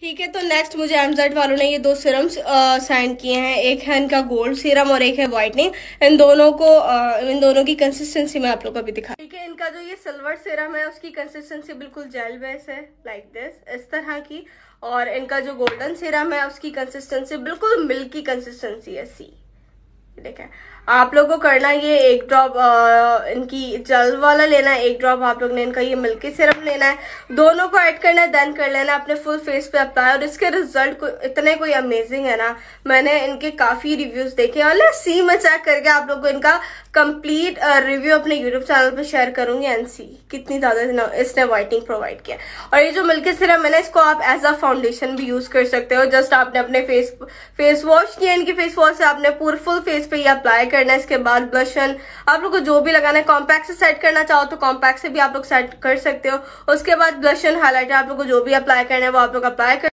ठीक है तो नेक्स्ट मुझे एमजेड वालों ने ये दो सिरम्स साइन किए हैं एक है इनका गोल्ड सीरम और एक है व्हाइटनिंग इन दोनों को आ, इन दोनों की कंसिस्टेंसी मैं आप लोग को अभी दिखा ठीक है इनका जो ये सिल्वर सिरम है उसकी कंसिस्टेंसी बिल्कुल जेल बेस है लाइक like दिस इस तरह की और इनका जो गोल्डन सिरम है उसकी कंसिस्टेंसी बिल्कुल मिल्क की कंसिस्टेंसी है सी देखें आप लोगों को करना ये एक ड्रॉप इनकी जल वाला लेना है एक ड्रॉप आप लोग ने इनका ये मिल्की सिरप लेना है दोनों को ऐड करना है देन कर लेना अपने फुल फेस पे अप्लाई और इसके रिजल्ट को इतने कोई अमेजिंग है ना मैंने इनके काफी रिव्यूज देखे और ना सी में करके आप लोग को इनका कंप्लीट रिव्यू uh, अपने यूट्यूब चैनल पर शेयर करूंगी एंड सी कितनी ज़्यादा इसने वाइटिंग प्रोवाइड किया और ये जो मिल्क सिरम है ना इसको आप एज अ फाउंडेशन भी यूज़ कर सकते हो जस्ट आपने अपने फेस फेस वॉश किया इनकी फेस वॉश से आपने पूरे फुल फेस पे ये अप्लाई करना है इसके बाद ब्लशन आप लोग को जो भी लगाना है कॉम्पैक्ट से सेट करना चाहो तो कॉम्पैक्ट से भी आप लोग सेट कर सकते हो उसके बाद ब्लशन हाईलाइटर आप लोग को जो भी अप्लाई करना है वो आप लोग अप्लाई कर